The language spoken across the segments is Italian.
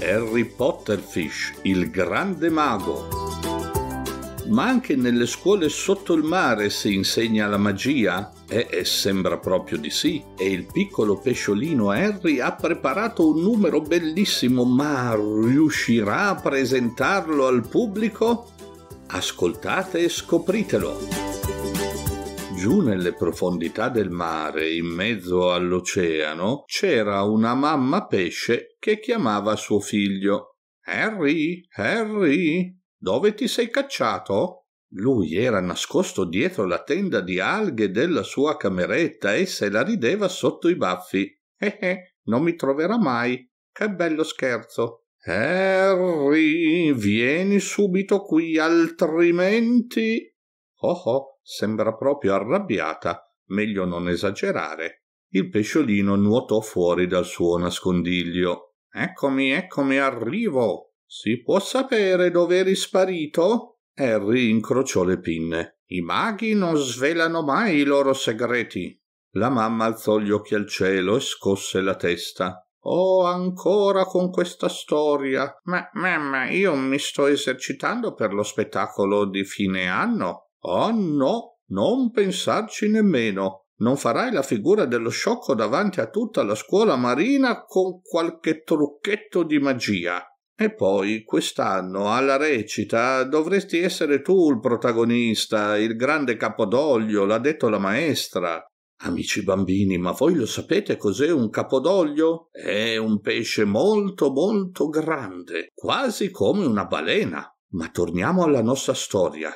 Harry Potterfish, il grande mago. Ma anche nelle scuole sotto il mare si insegna la magia? Eh, eh, sembra proprio di sì. E il piccolo pesciolino Harry ha preparato un numero bellissimo, ma riuscirà a presentarlo al pubblico? Ascoltate e scopritelo! giù nelle profondità del mare, in mezzo all'oceano, c'era una mamma pesce che chiamava suo figlio. Harry, Harry, dove ti sei cacciato? Lui era nascosto dietro la tenda di alghe della sua cameretta e se la rideva sotto i baffi. Eh eh, non mi troverà mai. Che bello scherzo. Harry, vieni subito qui, altrimenti. Oh oh, Sembra proprio arrabbiata, meglio non esagerare. Il pesciolino nuotò fuori dal suo nascondiglio. Eccomi, eccomi, arrivo. Si può sapere dove eri sparito? Harry incrociò le pinne. I maghi non svelano mai i loro segreti. La mamma alzò gli occhi al cielo e scosse la testa. Oh, ancora con questa storia. Ma mamma, io mi sto esercitando per lo spettacolo di fine anno. Oh no, non pensarci nemmeno. Non farai la figura dello sciocco davanti a tutta la scuola marina con qualche trucchetto di magia. E poi quest'anno alla recita dovresti essere tu il protagonista, il grande capodoglio, l'ha detto la maestra. Amici bambini, ma voi lo sapete cos'è un capodoglio? È un pesce molto molto grande, quasi come una balena. Ma torniamo alla nostra storia.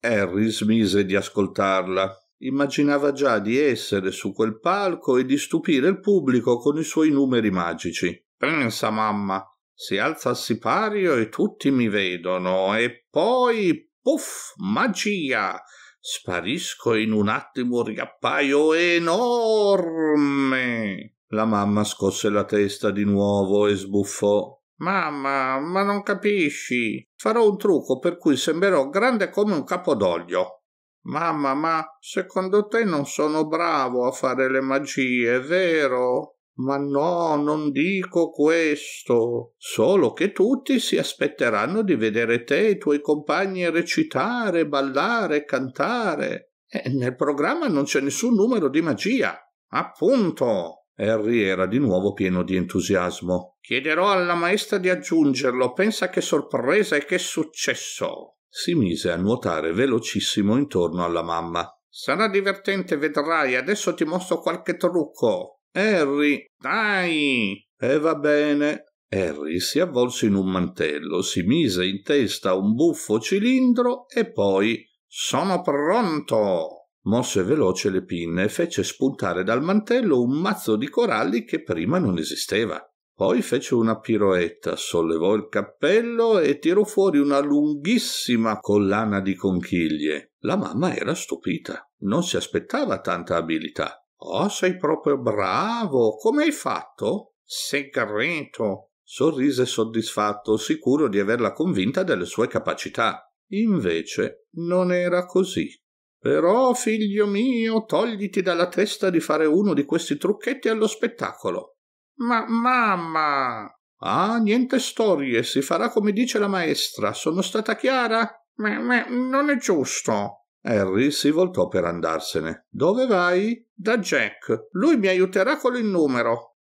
Harry smise di ascoltarla. Immaginava già di essere su quel palco e di stupire il pubblico con i suoi numeri magici. Pensa, mamma, si alza al sipario e tutti mi vedono, e poi, puff, magia! Sparisco e in un attimo riappaio enorme! La mamma scosse la testa di nuovo e sbuffò. Mamma, ma non capisci. Farò un trucco per cui sembrerò grande come un capodoglio. Mamma, ma secondo te non sono bravo a fare le magie, vero? Ma no, non dico questo, solo che tutti si aspetteranno di vedere te e i tuoi compagni recitare, ballare, cantare. E nel programma non c'è nessun numero di magia. Appunto. Harry era di nuovo pieno di entusiasmo. Chiederò alla maestra di aggiungerlo. Pensa che sorpresa e che successo. Si mise a nuotare velocissimo intorno alla mamma. Sarà divertente, vedrai. Adesso ti mostro qualche trucco. Harry, dai! E va bene. Harry si avvolse in un mantello, si mise in testa un buffo cilindro e poi sono pronto mosse veloce le pinne e fece spuntare dal mantello un mazzo di coralli che prima non esisteva. Poi fece una piroetta, sollevò il cappello e tirò fuori una lunghissima collana di conchiglie. La mamma era stupita, non si aspettava tanta abilità. Oh, sei proprio bravo! Come hai fatto? Segreto! Sorrise soddisfatto, sicuro di averla convinta delle sue capacità. Invece non era così. Però, figlio mio, togliti dalla testa di fare uno di questi trucchetti allo spettacolo. Ma mamma. Ah, niente storie, si farà come dice la maestra. Sono stata chiara? Ma, ma non è giusto. Harry si voltò per andarsene. Dove vai? Da Jack. Lui mi aiuterà con il numero.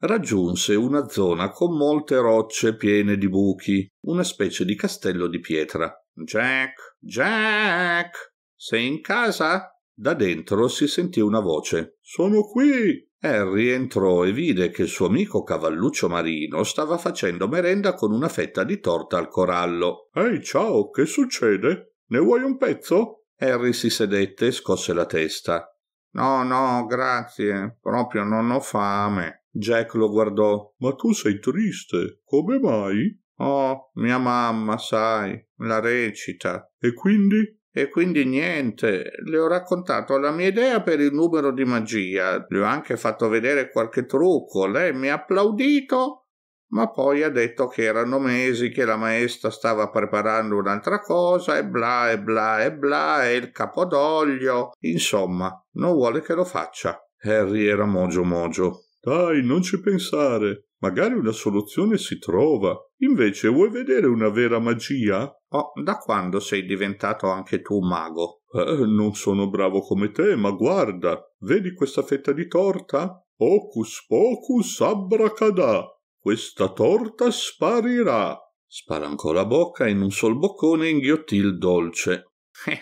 Raggiunse una zona con molte rocce piene di buchi, una specie di castello di pietra. Jack, Jack, sei in casa? Da dentro si sentì una voce. Sono qui. Harry entrò e vide che il suo amico cavalluccio marino stava facendo merenda con una fetta di torta al corallo. Ehi, ciao, che succede? Ne vuoi un pezzo? Harry si sedette e scosse la testa. No, no, grazie, proprio non ho fame. Jack lo guardò. Ma tu sei triste, come mai? Oh, mia mamma, sai, la recita. E quindi? E quindi niente, le ho raccontato la mia idea per il numero di magia, le ho anche fatto vedere qualche trucco, lei mi ha applaudito, ma poi ha detto che erano mesi che la maestra stava preparando un'altra cosa e bla e bla e bla e il capodoglio. Insomma, non vuole che lo faccia. Harry era mogio mogio. Dai, non ci pensare. Magari una soluzione si trova. Invece vuoi vedere una vera magia? Oh, da quando sei diventato anche tu mago? Eh, non sono bravo come te, ma guarda, vedi questa fetta di torta? Hocus pocus abracadà, questa torta sparirà. Spalancò la bocca e in un sol boccone inghiottì il dolce.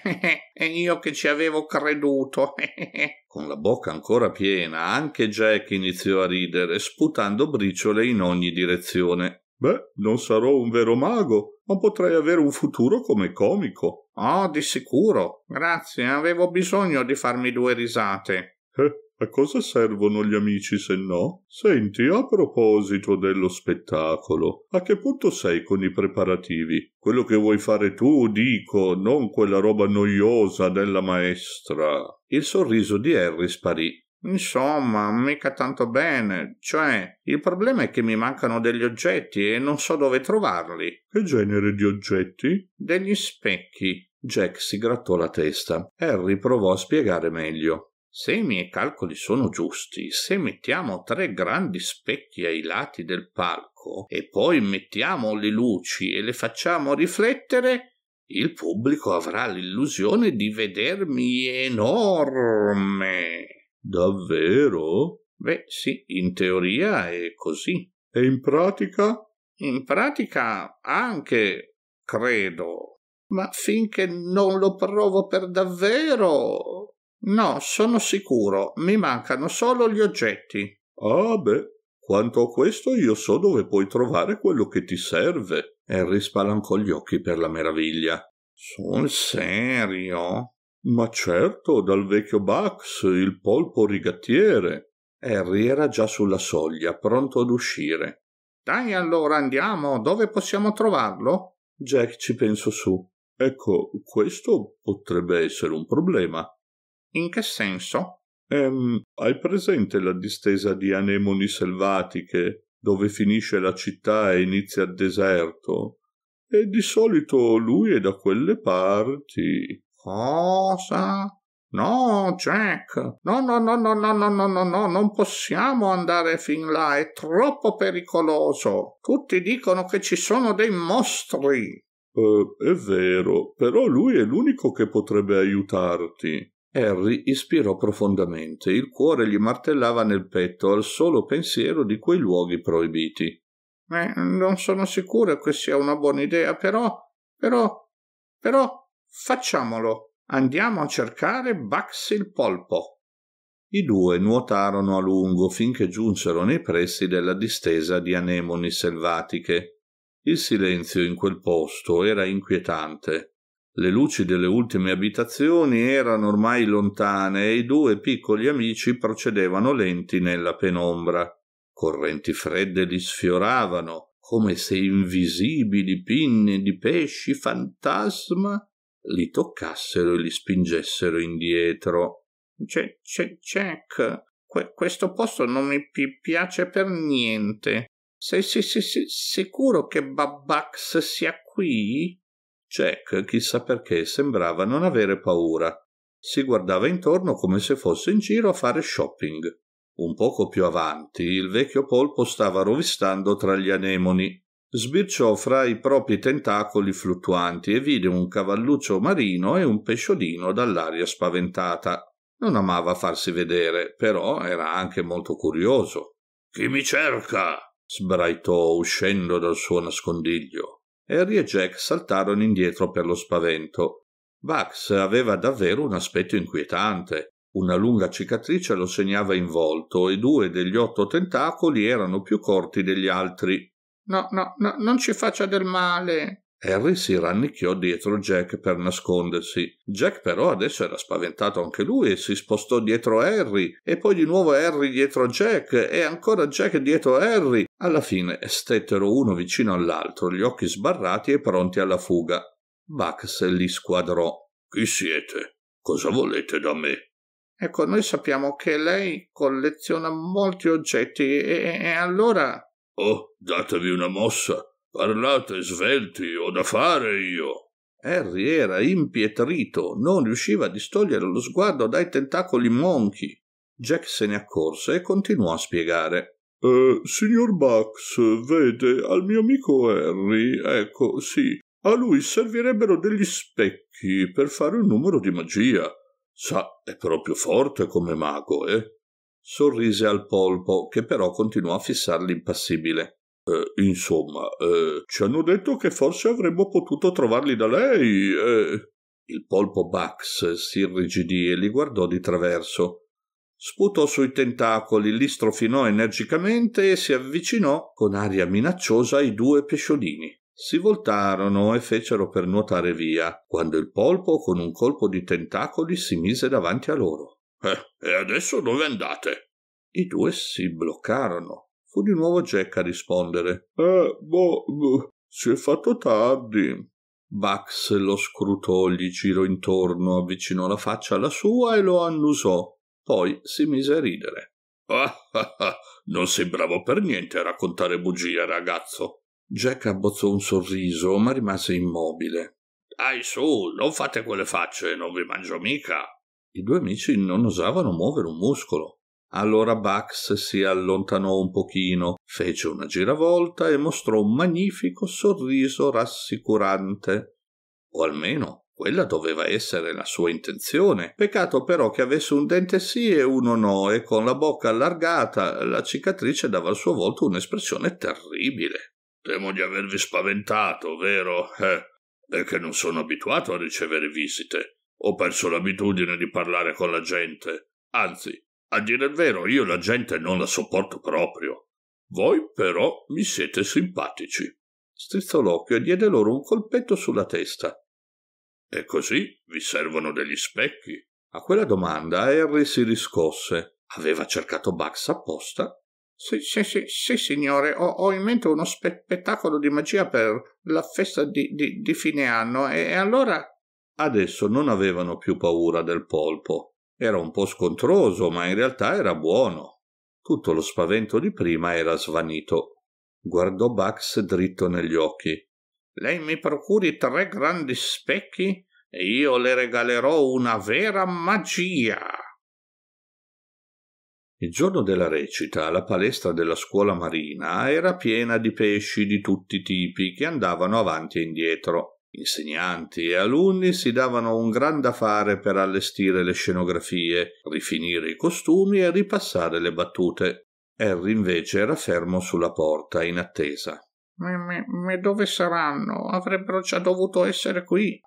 e io che ci avevo creduto. Con la bocca ancora piena, anche Jack iniziò a ridere, sputando briciole in ogni direzione. Beh, non sarò un vero mago, ma potrei avere un futuro come comico. Oh, di sicuro. Grazie, avevo bisogno di farmi due risate. Eh, a cosa servono gli amici se no? Senti, a proposito dello spettacolo, a che punto sei con i preparativi? Quello che vuoi fare tu, dico, non quella roba noiosa della maestra. Il sorriso di Harry sparì. Insomma, mica tanto bene. Cioè, il problema è che mi mancano degli oggetti e non so dove trovarli. Che genere di oggetti? Degli specchi. Jack si grattò la testa. Harry provò a spiegare meglio. Se i miei calcoli sono giusti, se mettiamo tre grandi specchi ai lati del palco e poi mettiamo le luci e le facciamo riflettere, il pubblico avrà l'illusione di vedermi enorme. Davvero? Beh, sì, in teoria è così. E in pratica? In pratica anche, credo. Ma finché non lo provo per davvero. No, sono sicuro, mi mancano solo gli oggetti. Ah, beh, quanto a questo io so dove puoi trovare quello che ti serve. Harry spalancò gli occhi per la meraviglia. Sul serio? ma certo dal vecchio bax il polpo rigattiere harry era già sulla soglia pronto ad uscire dai allora andiamo dove possiamo trovarlo jack ci pensò su ecco questo potrebbe essere un problema in che senso ehm hai presente la distesa di anemoni selvatiche dove finisce la città e inizia il deserto e di solito lui è da quelle parti Cosa? No, Jack. No, no, no, no, no, no, no, no, no, non possiamo andare fin là, è troppo pericoloso. Tutti dicono che ci sono dei mostri. Uh, è vero, però lui è l'unico che potrebbe aiutarti. Harry ispirò profondamente, il cuore gli martellava nel petto al solo pensiero di quei luoghi proibiti. Eh, non sono sicuro che sia una buona idea, però, però, però, Facciamolo, andiamo a cercare Bax il polpo. I due nuotarono a lungo finché giunsero nei pressi della distesa di anemoni selvatiche. Il silenzio in quel posto era inquietante. Le luci delle ultime abitazioni erano ormai lontane e i due piccoli amici procedevano lenti nella penombra. Correnti fredde li sfioravano, come se invisibili pinne di pesci fantasma li toccassero e li spingessero indietro. C'è, c'è, Jack, que- questo posto non mi pi- piace per niente. Sei, si, si, sei sicuro che Babbax sia qui? Jack, chissà perché, sembrava non avere paura. Si guardava intorno come se fosse in giro a fare shopping. Un poco più avanti, il vecchio polpo stava rovistando tra gli anemoni sbirciò fra i propri tentacoli fluttuanti e vide un cavalluccio marino e un pesciolino dall'aria spaventata. Non amava farsi vedere, però era anche molto curioso. Chi mi cerca? sbraitò uscendo dal suo nascondiglio. Harry e Jack saltarono indietro per lo spavento. Bax aveva davvero un aspetto inquietante. Una lunga cicatrice lo segnava in volto e due degli otto tentacoli erano più corti degli altri, No, no, no, non ci faccia del male. Harry si rannicchiò dietro Jack per nascondersi. Jack però adesso era spaventato anche lui e si spostò dietro Harry e poi di nuovo Harry dietro Jack e ancora Jack dietro Harry. Alla fine stettero uno vicino all'altro, gli occhi sbarrati e pronti alla fuga. Bax li squadrò. Chi siete? Cosa volete da me? Ecco, noi sappiamo che lei colleziona molti oggetti e, e allora Oh, datevi una mossa. Parlate svelti, ho da fare io. Harry era impietrito, non riusciva a distogliere lo sguardo dai tentacoli monchi. Jack se ne accorse e continuò a spiegare. Eh, signor Bax, vede, al mio amico Harry, ecco, sì, a lui servirebbero degli specchi per fare un numero di magia. Sa, è proprio forte come mago, eh? Sorrise al polpo, che però continuò a fissarli l'impassibile. Eh, insomma, eh, ci hanno detto che forse avremmo potuto trovarli da lei. Eh. Il polpo Bax si irrigidì e li guardò di traverso. Sputò sui tentacoli, li strofinò energicamente e si avvicinò con aria minacciosa ai due pesciolini. Si voltarono e fecero per nuotare via, quando il polpo con un colpo di tentacoli si mise davanti a loro. Eh, e adesso dove andate? I due si bloccarono. Fu di nuovo Jack a rispondere. Eh, boh, boh si è fatto tardi. Bax lo scrutò, gli girò intorno, avvicinò la faccia alla sua e lo annusò. Poi si mise a ridere. Ah, ah, ah, non sei bravo per niente a raccontare bugie, ragazzo. Jack abbozzò un sorriso, ma rimase immobile. Dai su, non fate quelle facce, non vi mangio mica. I due amici non osavano muovere un muscolo. Allora Bax si allontanò un pochino, fece una giravolta e mostrò un magnifico sorriso rassicurante. O almeno quella doveva essere la sua intenzione. Peccato però che avesse un dente sì e uno no, e con la bocca allargata la cicatrice dava al suo volto un'espressione terribile. Temo di avervi spaventato, vero? Eh, è che non sono abituato a ricevere visite. Ho perso l'abitudine di parlare con la gente. Anzi, a dire il vero, io la gente non la sopporto proprio. Voi però mi siete simpatici. Strizzò l'occhio e diede loro un colpetto sulla testa. E così vi servono degli specchi? A quella domanda Harry si riscosse. Aveva cercato Bax apposta? Sì, sì, sì, sì signore, ho, ho, in mente uno spettacolo di magia per la festa di, di, di fine anno e allora adesso non avevano più paura del polpo. Era un po' scontroso, ma in realtà era buono. Tutto lo spavento di prima era svanito. Guardò Bax dritto negli occhi. Lei mi procuri tre grandi specchi e io le regalerò una vera magia. Il giorno della recita la palestra della scuola marina era piena di pesci di tutti i tipi che andavano avanti e indietro. Insegnanti e alunni si davano un gran da fare per allestire le scenografie, rifinire i costumi e ripassare le battute. Harry invece era fermo sulla porta in attesa. Ma dove saranno? Avrebbero già dovuto essere qui.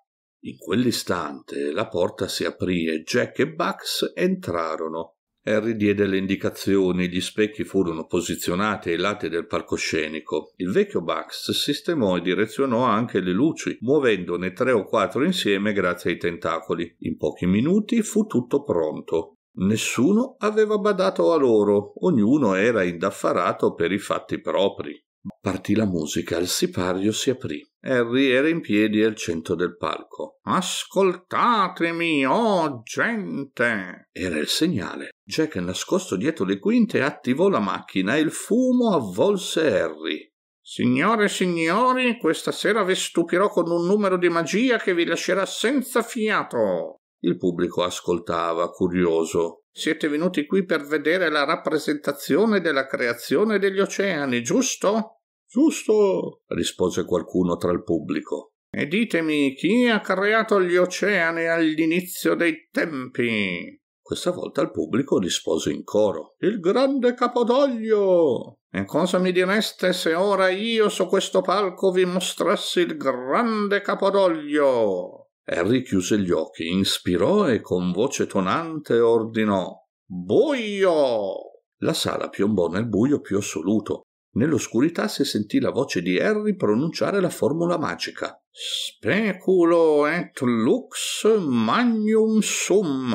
In quell'istante la porta si aprì e Jack e Bax entrarono. Harry diede le indicazioni, gli specchi furono posizionati ai lati del palcoscenico. Il vecchio Bax sistemò e direzionò anche le luci, muovendone tre o quattro insieme grazie ai tentacoli. In pochi minuti fu tutto pronto. Nessuno aveva badato a loro, ognuno era indaffarato per i fatti propri. Partì la musica, il sipario si aprì. Harry era in piedi al centro del palco. Ascoltatemi, oh gente! Era il segnale. Jack, nascosto dietro le quinte, attivò la macchina e il fumo avvolse Harry. Signore e signori, questa sera vi stupirò con un numero di magia che vi lascerà senza fiato. Il pubblico ascoltava, curioso. Siete venuti qui per vedere la rappresentazione della creazione degli oceani, giusto? Giusto, rispose qualcuno tra il pubblico. E ditemi chi ha creato gli oceani all'inizio dei tempi? Questa volta il pubblico rispose in coro. Il grande Capodoglio! E cosa mi direste se ora io su questo palco vi mostrassi il grande Capodoglio? Harry chiuse gli occhi, inspirò e con voce tonante ordinò Buio! La sala piombò nel buio più assoluto. Nell'oscurità si sentì la voce di Harry pronunciare la formula magica Speculo et lux magnum sum.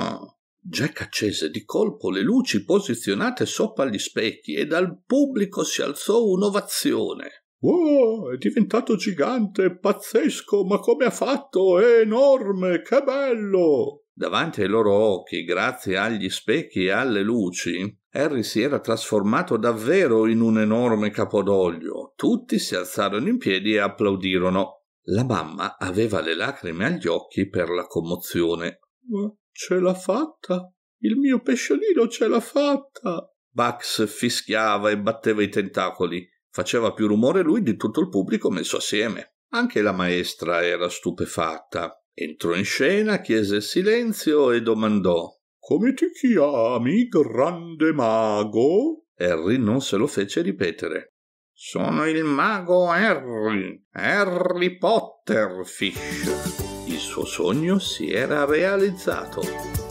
Jack accese di colpo le luci posizionate sopra gli specchi e dal pubblico si alzò un'ovazione. Wow, è diventato gigante, pazzesco, ma come ha fatto? È enorme, che bello! Davanti ai loro occhi, grazie agli specchi e alle luci, Harry si era trasformato davvero in un enorme capodoglio. Tutti si alzarono in piedi e applaudirono. La mamma aveva le lacrime agli occhi per la commozione. Ma ce l'ha fatta! Il mio pesciolino ce l'ha fatta! Bax fischiava e batteva i tentacoli. Faceva più rumore lui di tutto il pubblico messo assieme. Anche la maestra era stupefatta. Entrò in scena, chiese silenzio e domandò Come ti chiami, grande mago? Harry non se lo fece ripetere. Sono il mago Harry, Harry Potter Fish. Il suo sogno si era realizzato.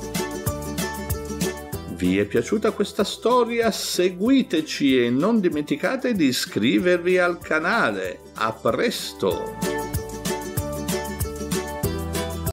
Vi è piaciuta questa storia? Seguiteci e non dimenticate di iscrivervi al canale. A presto!